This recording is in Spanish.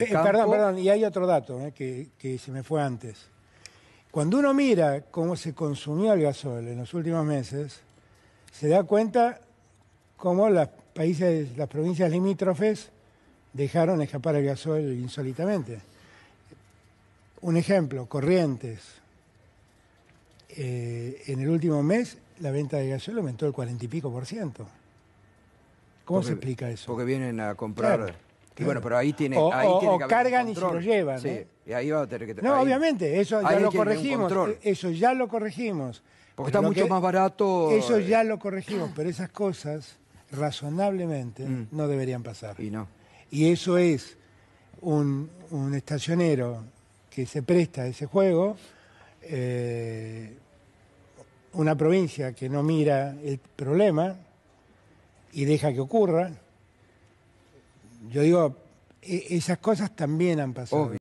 Eh, perdón, perdón, y hay otro dato eh, que, se me fue antes. Cuando uno mira cómo se consumió el gasol en los últimos meses, se da cuenta cómo las, países, las provincias limítrofes dejaron escapar el gasol insólitamente. Un ejemplo, Corrientes. Eh, en el último mes la venta de gasol aumentó el cuarenta y pico por ciento. ¿Cómo se explica eso? Porque vienen a comprar bueno, pero ahí tiene. O, cargan y se lo llevan. Sí. ¿eh? Y ahí va a tener que. No, obviamente, eso ya lo corregimos. Eh, eso ya lo corregimos. Porque está mucho más barato. Eso eh, ya lo corregimos, pero esas cosas razonablemente mm. no deberían pasar. Y no. Y eso es un, estacionero que se presta ese juego, una provincia que no mira el problema y deja que ocurra yo digo, e, esas cosas también han pasado.